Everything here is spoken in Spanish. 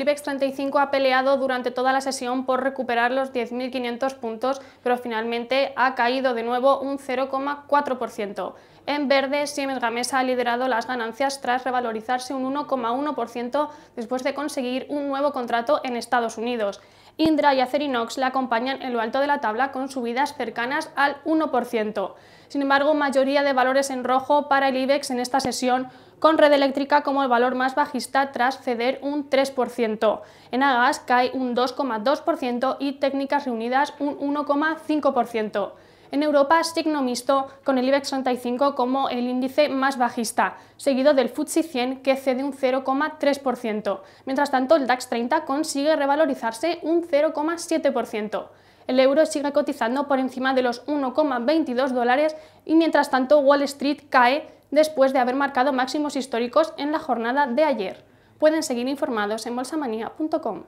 El IBEX 35 ha peleado durante toda la sesión por recuperar los 10.500 puntos, pero finalmente ha caído de nuevo un 0,4%. En verde, Siemens Gamesa ha liderado las ganancias tras revalorizarse un 1,1% después de conseguir un nuevo contrato en Estados Unidos. Indra y Acerinox la acompañan en lo alto de la tabla con subidas cercanas al 1%. Sin embargo, mayoría de valores en rojo para el IBEX en esta sesión, con Red Eléctrica como el valor más bajista tras ceder un 3%. En Agas cae un 2,2% y Técnicas Reunidas un 1,5%. En Europa, signo mixto, con el IBEX 35 como el índice más bajista, seguido del FTSE 100 que cede un 0,3%. Mientras tanto, el DAX 30 consigue revalorizarse un 0,7%. El euro sigue cotizando por encima de los 1,22 dólares y mientras tanto Wall Street cae después de haber marcado máximos históricos en la jornada de ayer. Pueden seguir informados en bolsamanía.com.